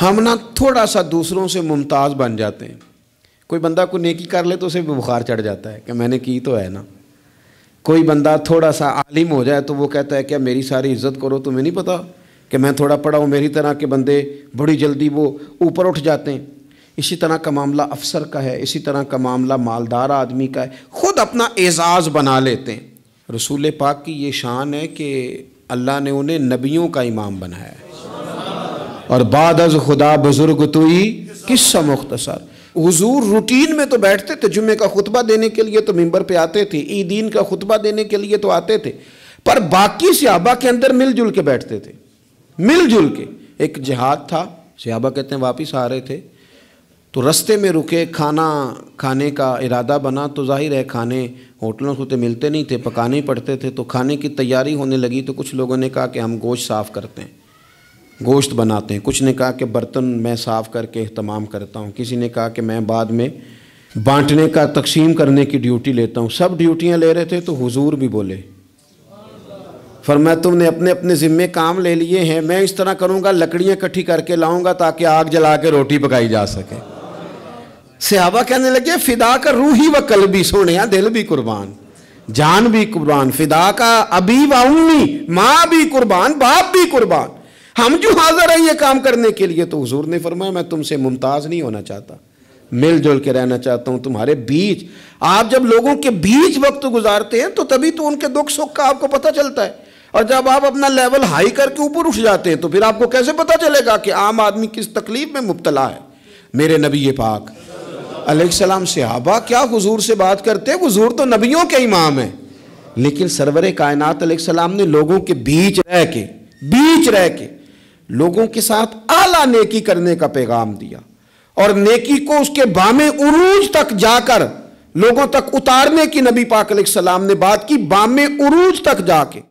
हम ना थोड़ा सा दूसरों से मुमताज़ बन जाते हैं कोई बंदा को नेकी कर ले तो उसे बुखार चढ़ जाता है कि मैंने की तो है ना कोई बंदा थोड़ा सा आलिम हो जाए तो वो कहता है क्या मेरी सारी इज्जत करो तुम्हें नहीं पता कि मैं थोड़ा पढ़ा हूँ मेरी तरह के बंदे बड़ी जल्दी वो ऊपर उठ जाते हैं इसी तरह का मामला अफसर का है इसी तरह का मामला मालदार आदमी का है ख़ुद अपना एजाज़ बना लेते हैं रसूल पाक की ये शान है कि अल्लाह ने उन्हें नबियों का इमाम बनाया है और बाद अज खुदा बुजुर्ग तुई किस्सा मुख्तसर हजूर रूटीन में तो बैठते थे जुम्मे का खुतबा देने के लिए तो मेम्बर पे आते थे ईदीन का खुतबा देने के लिए तो आते थे पर बाकी सियाबा के अंदर मिलजुल के बैठते थे मिलजुल के एक जिहाद था सियाबा कहते हैं वापस आ रहे थे तो रस्ते में रुके खाना खाने का इरादा बना तो जाहिर है खाने होटलों से तो मिलते नहीं थे पकाने ही पड़ते थे तो खाने की तैयारी होने लगी तो कुछ लोगों ने कहा कि हम गोश्त साफ़ करते हैं गोश्त बनाते हैं कुछ ने कहा कि बर्तन मैं साफ़ करके अहतमाम करता हूँ किसी ने कहा कि मैं बाद में बांटने का तकसीम करने की ड्यूटी लेता हूँ सब ड्यूटियाँ ले रहे थे तो हुजूर भी बोले फरमा तुमने अपने अपने ज़िम्मे काम ले लिए हैं मैं इस तरह करूँगा लकड़ियाँ इकट्ठी करके लाऊँगा ताकि आग जला के रोटी पकाई जा सके सिहाबा कहने लगे फ़िदा का रूही व कल भी सोने दिल भी कुर्बान जान भी कुर्बान फिदा का अभी व उम्मी माँ भी कुर्बान बाप भी कुर्बान हम जो हाजिर हैं ये काम करने के लिए तो हुजूर ने फरमाया मैं तुमसे मुमताज़ नहीं होना चाहता मिलजुल के रहना चाहता हूं तुम्हारे बीच आप जब लोगों के बीच वक्त गुजारते हैं तो तभी तो उनके दुख सुख का आपको पता चलता है और जब आप अपना लेवल हाई करके ऊपर उठ जाते हैं तो फिर आपको कैसे पता चलेगा कि आम आदमी किस तकलीफ में मुबतला है मेरे नबी पाक अलैहिस्सलाम सहाबा क्या हुजूर से बात करते हैं हुजूर तो नबियों के इमाम है लेकिन सरवर कायनात अलैहिस्सलाम ने लोगों के बीच रह के बीच रह के लोगों के साथ आला नेकी करने का पैगाम दिया और नेकी को उसके बामे उरूज तक जाकर लोगों तक उतारने की नबी पाकलिक सलाम ने बात की बामे उरूज तक जाके